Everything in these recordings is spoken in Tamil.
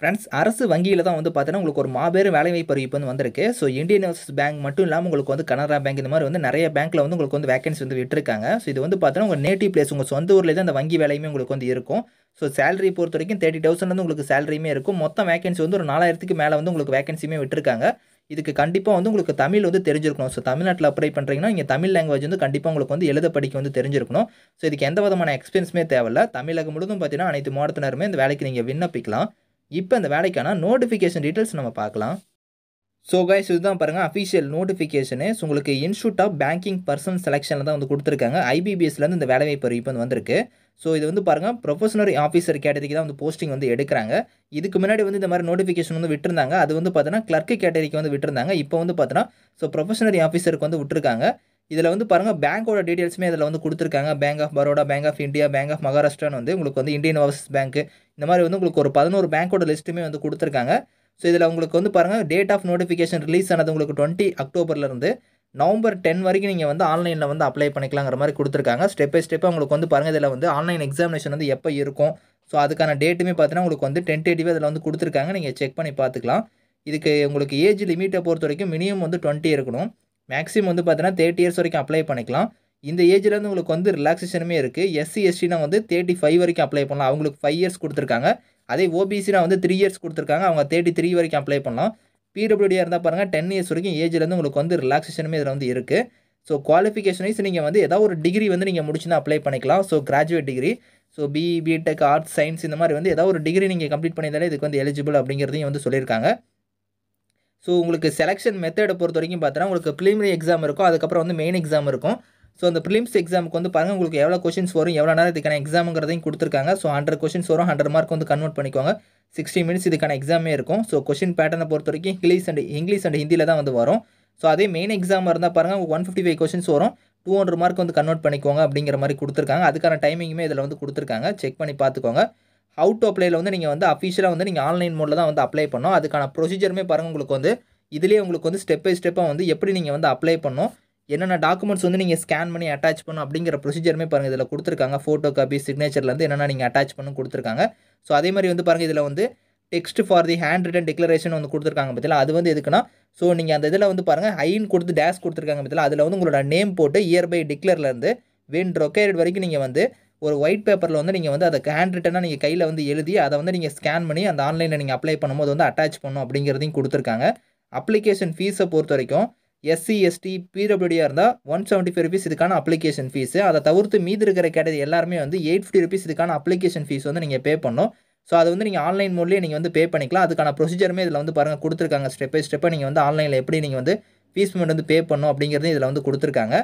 ஃப்ரெண்ட்ஸ் அரசு வங்கியில் தான் வந்து பார்த்தீங்கன்னா உங்களுக்கு ஒரு மாபெரும் வேலைவாய்ப்பு அறிவிப்பு வந்து வந்திருக்கு ஸோ இந்தியன் ஓவர்சீஸ் பேங்க் மட்டும் இல்லாமல் உங்களுக்கு வந்து கனரா பேங்க் இந்த மாதிரி வந்து நிறைய பேங்க்கில் வந்து உங்களுக்கு வந்து வேகன்சி வந்து விட்டுருக்காங்க ஸோ இது வந்து பார்த்தீங்கன்னா உங்கள் நேட்டிவ் பிளேஸ் உங்கள் சொந்த ஊரில் தான் அந்த வங்கி வேலையுமே உங்களுக்கு வந்து இருக்கும் ஸோ சேலரி பொறுத்த வரைக்கும் தேர்ட்டி தௌசண்ட் வந்து உங்களுக்கு சேலரியுமே இருக்கும் மொத்தம் வேகன்சி வந்து ஒரு நாலாயிரத்துக்கு மேலே வந்து உங்களுக்கு வேகன்சியுமே விட்டுருக்காங்க இதுக்கு கண்டிப்பாக வந்து உங்களுக்கு தமிழ் வந்து தெரிஞ்சிருக்கணும் ஸோ தமிழ்நாட்டில் அப்ளை பண்ணுறீங்கன்னா இங்கே தமிழ் லாங்குவேஜ் வந்து கண்டிப்பாக உங்களுக்கு வந்து எழுத படிக்க வந்து தெரிஞ்சிருக்கணும் ஸோ இதுக்கு எந்த விதமான எக்ஸ்பீரியன்ஸுமே தேவையில்ல தமிழகம் முழுதும் பார்த்தீங்கன்னா அனைத்து மாவட்டத்தினருமே இந்த வேலைக்கு நீங்கள் விண்ணப்பிக்கலாம் இப்போ அந்த வேலைக்கான நோட்டிஃபிகேஷன் டீட்டெயில்ஸ் நம்ம பார்க்கலாம் ஸோ கைஸ் இதுதான் பாருங்கள் அஃபிஷியல் நோட்டிஃபிகேஷனு உங்களுக்கு இன்ஸ்டியூட் ஆஃப் பேங்கிங் பர்சன் செலெக்ஷனில் தான் வந்து கொடுத்துருக்காங்க ஐபிபிஎஸ்லேருந்து இந்த வேலைவாய்ப்பு இப்போ வந்து வந்திருக்கு ஸோ இது வந்து பாருங்கள் ப்ரொஃபஷனரி ஆஃபீஸர் கேட்டகரிக்கு தான் வந்து போஸ்டிங் வந்து எடுக்கிறாங்க இதுக்கு முன்னாடி வந்து இந்த மாதிரி நோட்டிஃபிகேஷன் வந்து விட்டுருந்தாங்க அது வந்து பார்த்தோன்னா கிளர்க்கு கேட்டகரிக்கு வந்து விட்டுருந்தாங்க இப்போ வந்து பார்த்தீங்கன்னா ஸோ ப்ரொஃபஷனரி ஆஃபீஸருக்கு வந்து விட்டுருக்காங்க இதில் வந்து பாருங்கள் பேங்க்கோட டீட்டெயில்ஸுமே இதில் வந்து கொடுத்துருக்காங்க bank of Baroda bank of India bank of மகாராஷ்டிரான்னு வந்து உங்களுக்கு வந்து இந்தியன் ஓவர்சீஸ் பேங்க் இந்த மாதிரி வந்து உங்களுக்கு ஒரு பதினோரு பேங்க்கோட லிஸ்ட்டுமே வந்து கொடுத்துருக்காங்க ஸோ இதில் உங்களுக்கு வந்து பாருங்கள் டேட் ஆஃப் நோட்டிஃபிகேஷன் ரிலீஸ் ஆனது உங்களுக்கு டுவெண்ட்டி அக்டோபர்லேருந்து நவம்பர் டென் வரைக்கும் நீங்கள் வந்து ஆன்லைனில் வந்து அப்ளை பண்ணிக்கலாங்கிற மாதிரி கொடுத்துருக்காங்க ஸ்டெப் பை ஸ்டெப்பாக உங்களுக்கு வந்து பாருங்கள் இதில் வந்து ஆன்லைன் எக்ஸாமினேஷன் வந்து எப்போ இருக்கும் ஸோ அதுக்கான டேட்டுமே பார்த்தீங்கன்னா உங்களுக்கு வந்து டென்டேட்டிவாக இதில் வந்து கொடுத்துருக்காங்க நீங்கள் செக் பண்ணி பார்த்துக்கலாம் இதுக்கு உங்களுக்கு ஏஜ் லிமிட்டை பொறுத்த வரைக்கும் மினிமம் வந்து டுவெண்ட்டி இருக்கணும் மேக்ஸிமம் வந்து பார்த்தீங்கன்னா தேர்ட்டி இயர்ஸ் வரைக்கும் அப்ளை பண்ணிக்கலாம் இந்த ஏஜில் வந்து உங்களுக்கு வந்து ரிலாக்ஸேஷனுமே இருக்குது எஸ்சி எஸ்டினா வந்து தேர்ட்டி ஃபைவ் வரைக்கும் அப்ளை பண்ணலாம் அவங்களுக்கு ஃபைவ் இயர்ஸ் கொடுத்துருக்காங்க அதே ஓபிசினா வந்து த்ரீ இயர்ஸ் கொடுத்துருக்காங்க அவங்க தேர்ட்டி த்ரீ வரைக்கும் அப்ளை பண்ணலாம் பிடபிள்யூடியாக இருந்தால் பாருங்கள் டென் இயர்ஸ் வரைக்கும் ஏஜ்லேருந்து உங்களுக்கு வந்து ரிலாக்ஸேஷனுமே இதில் வந்து இருக்குது ஸோ குவாலிஃபிகேஷன் வைஸ் நீங்கள் வந்து ஏதாவது ஒரு டிகிரி வந்து நீங்கள் முடிச்சுனா அப்ளை பண்ணிக்கலாம் so graduate degree so BE BTech arts science இந்த மாதிரி வந்து ஏதாவது ஒரு டிகிரி நீங்கள் கம்ப்ளீட் பண்ணியிருந்தாலே இதுக்கு வந்து எலிஜிபிள் அப்படிங்கிறதையும் வந்து சொல்லியிருக்காங்க ஸோ உங்களுக்கு செலெக்ஷன் மெத்தடை பொறுத்த வரைக்கும் பார்த்தீங்கன்னா உங்களுக்கு ப்ரிலிமினரி எக்ஸாம் இருக்கும் அதுக்கப்புறம் வந்து மெயின் எக்ஸாம் இருக்கும் ஸோ அந்த ப்ரிலிம்ஸ் எக்ஸாமுக்கு வந்து பாருங்கள் உங்களுக்கு எவ்வளோ கொஷின்ஸ் வரும் எவ்வளோ நேரம் இதுக்கான எக்ஸாமுங்கிறதையும் கொடுத்துருக்காங்க ஸோ ஹண்ட்ரட் கொஷின்ஸ் வரும் ஹண்ட்ரட் மார்க் வந்து கன்வெர்ட் பண்ணிக்கோங்க சிக்ஸ்டி மினிட்ஸ் இதுக்கான எக்ஸாமே இருக்கும் ஸோ கொஷின் பேட்டர்னை பொறுத்த வரைக்கும் இங்கிலீஷ் அண்ட் இங்கிலீஷ் அண்ட் ஹிந்தியில் தான் வந்து வரும் ஸோ அதே மெயின் எக்ஸாமாக இருந்தால் பாருங்கள் ஒன் ஃபிஃப்டி ஃபைவ் கொஷின்ஸ் வரும் டூ ஹண்ட்ரட் மார்க் வந்து கன்வெர்ட் பண்ணிக்கோங்க அப்படிங்கிற மாதிரி கொடுத்துருக்காங்க அதுக்கான டைமிங்குமே இதில் வந்து கொடுத்துருக்காங்க செக் பண்ணி பார்த்துக்கோங்க அவுட் அப்ளையில் வந்து நீங்கள் வந்து அஃபிஷியலாக வந்து நீங்கள் ஆன்லைன் மோடில் தான் வந்து அப்ளை பண்ணோம் அதுக்கான ப்ரொசீஜருமே பாருங்கள் உங்களுக்கு வந்து இதிலே உங்களுக்கு வந்து ஸ்டெப் பை ஸ்டெப்பாக வந்து எப்படி நீங்கள் வந்து அப்ளை பண்ணோம் என்னென்ன டாக்குமெண்ட்ஸ் வந்து நீங்கள் ஸ்கேன் பண்ணி அட்டாச் பண்ணும் அப்படிங்கிற ப்ரொசீஜருமே பாருங்கள் இதில் கொடுத்துருக்காங்க ஃபோட்டோ காப்பி சிக்னேச்சர்லேருந்து என்னென்ன நீங்கள் அட்டாச் பண்ணும் கொடுத்துருக்காங்க ஸோ அதே மாதிரி வந்து பாருங்கள் இதில் வந்து text for the hand written declaration வந்து கொடுத்துருக்காங்க பார்த்தீங்களா அது வந்து எதுக்குன்னா ஸோ நீங்கள் அந்த இதில் வந்து பாருங்கள் ஐன் கொடுத்து டேஷ் கொடுத்துருக்காங்க பார்த்தீங்களா அதில் வந்து உங்களோட நேம் போட்டு இயர் பை டிக்ளர்லேருந்து வென் ரொக்கேட் வரைக்கும் நீங்கள் வந்து ஒரு ஒயிட் பேப்பரில் வந்து நீங்கள் வந்து அதை ஹேண்ட் ரிட்டனாக நீங்கள் கையில் வந்து எழுதி அதை வந்து நீங்கள் ஸ்கேன் பண்ணி அந்த ஆன்லைனில் நீங்கள் அப்ளை பண்ணும்போது வந்து அட்டாச் பண்ணும் அப்படிங்கிறதையும் கொடுத்துருக்காங்க அப்ளிகேஷன் ஃபீஸை பொறுத்த வரைக்கும் எஸ்சி எஸ்டி பிடபிள்யூடியாக இருந்தால் ஒன் செவன்ட்டி ஃபைவ் ருபீஸ் இதுக்கான அப்ளிகேஷன் ஃபீஸு அதை தவிர்த்து மீதி இருக்கிற கேட்டது எல்லாருமே வந்து எயிட் ஃபிஃப்டி ருபீஸ் இதுக்கான அப்ளிகேஷன் ஃபீஸ் வந்து நீங்கள் பே பண்ணணும் ஸோ அது வந்து நீங்கள் ஆன்லைன் மூலியே நீங்கள் வந்து பே பண்ணிக்கலாம் அதுக்கான ப்ரொசீஜருமே இதில் வந்து பாருங்கள் கொடுத்துருக்காங்க ஸ்டெப் பை ஸ்டெப்பை நீங்கள் வந்து ஆன்லைனில் எப்படி நீங்கள் வந்து ஃபீஸ் பேமெண்ட் வந்து பே பண்ணும் அப்படிங்கிறது இதில் வந்து கொடுத்துருக்காங்க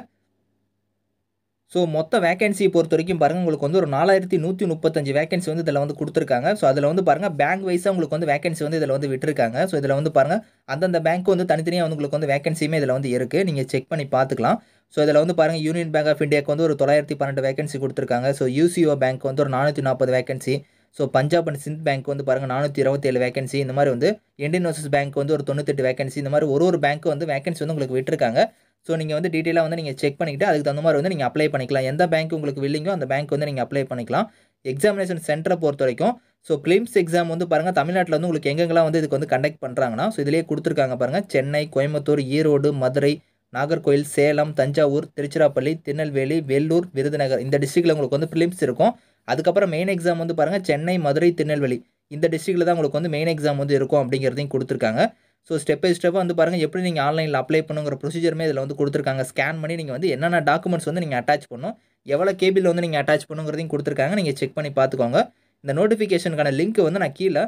ஸோ மொத்த வேகன்சி பொறுத்த வரைக்கும் பாருங்கள் உங்களுக்கு வந்து ஒரு நாலாயிரத்தி நூற்றி முப்பத்தஞ்சு வேகன்சி வந்து இதில் வந்து கொடுத்துருக்காங்க ஸோ அதில் வந்து பாருங்கள் பேங்க் வைஸாக உங்களுக்கு வந்து வேகன்சி வந்து இதில் வந்து விட்டுருக்காங்க ஸோ இதில் வந்து பாருங்கள் அந்தந்த பேங்க் வந்து தனித்தனியாக வந்து உங்களுக்கு வந்து வேகன்சியுமே இதில் வந்து இருக்குது நீங்கள் செக் பண்ணி பார்த்துக்கலாம் ஸோ இதில் வந்து பாருங்கள் யூனியன் பேங்க் ஆஃப் இந்தியாவுக்கு வந்து ஒரு தொள்ளாயிரத்தி பன்னெண்டு வேகன்சி கொடுத்துருக்காங்க ஸோ யூசிஓ பேங்க் வந்து ஒரு நானூற்றி நாற்பது vacancy so Punjab and Sind bank வந்து பாருங்கள் நானூற்றி இருபத்தேழு வேகன்சி இந்த மாதிரி வந்து இந்தியன் ஓசஸ் பேங்க் வந்து ஒரு தொண்ணூத்தெட்டு வேகன்சி இந்த மாதிரி ஒரு ஒரு பேங்க் வந்து வேகன்சி வந்து உங்களுக்கு விட்டுருக்காங்க ஸோ நீங்கள் வந்து டீட்டெயிலாக வந்து நீங்கள் செக் பண்ணிக்கிட்டு அதுக்கு தகுந்த மாதிரி வந்து நீங்கள் அப்ளை பண்ணிக்கலாம் எந்த பேங்க் உங்களுக்கு வில்லிங்கோ அந்த பேங்க் வந்து நீங்கள் அப்ளை பண்ணிக்கலாம் எக்ஸாமினேஷன் சென்டரை பொறுத்த வரைக்கும் ஸோ கிளிம்ஸ் எக்ஸாம் வந்து பாருங்கள் தமிழ்நாட்டில் வந்து உங்களுக்கு எங்கெங்கெல்லாம் வந்து இதுக்கு வந்து கண்டக்ட் பண்ணுறாங்கன்னா ஸோ இதிலேயே கொடுத்துருக்காங்க பாருங்கள் சென்னை கோயம்புத்தூர் ஈரோடு மதுரை நாகர்கோயில் சேலம் தஞ்சாவூர் திருச்சிராப்பள்ளி திருநெல்வேலி வெள்ளூர் விருதுநகர் இந்த டிஸ்ட்ரிக்டில் உங்களுக்கு வந்து ஃபிலிம்ஸ் இருக்கும் அதுக்கப்புறம் மெயின் எக்ஸாம் வந்து பாருங்கள் சென்னை மதுரை திருநெல்வேலி இந்த டிஸ்ட்ரிக்டில் தான் உங்களுக்கு வந்து மெயின் எக்ஸாம் வந்து இருக்கும் அப்படிங்கிறதையும் கொடுத்துருக்காங்க ஸோ ஸ்டெப் பை ஸ்டெப்பாக வந்து பாருங்கள் எப்படி நீங்கள் ஆன்லைனில் அப்ளை பண்ணுங்கிற ப்ரொசீஜருமே இதில் வந்து கொடுத்துருக்காங்க ஸ்கேன் பண்ணி நீங்கள் வந்து என்னென்ன டாக்குமெண்ட்ஸ் வந்து நீங்கள் அட்டாச் பண்ணணும் எவ்வளோ கேபிள் வந்து நீங்கள் அட்டாச் பண்ணுங்கிறதையும் கொடுத்துருக்காங்க நீங்கள் செக் பண்ணி பார்த்துக்கோங்க இந்த நோட்டிஃபிகேஷனுக்கான லிங்க் வந்து நான் கீழே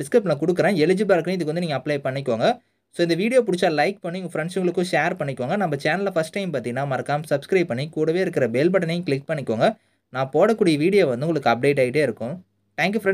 டிஸ்கிரிப்ஷனில் கொடுக்குறேன் எலிஜிபிள் இருக்குன்னு இதுக்கு வந்து நீங்கள் அப்ளை பண்ணிக்கோங்க ஸோ இந்த வீடியோ பிடிச்சா லைக் பண்ணி உங்கள் ஃப்ரெண்ட்ஸுங்களுக்கும் ஷேர் பண்ணிக்கோங்க நம்ம சேனலில் ஃபஸ்ட் டைம் பார்த்தீங்கன்னா மறக்காமல் சப்ஸ்கிரைப் பண்ணி கூடவே இருக்கிற பெல் பட்டனையும் கிளிக் பண்ணிக்கோங்க நான் போடக்கூடிய வீடியோ வந்து உங்களுக்கு அப்டேட் ஆகிட்டே இருக்கும் தேங்க்யூ ஃப்ரெண்ட்ஸ்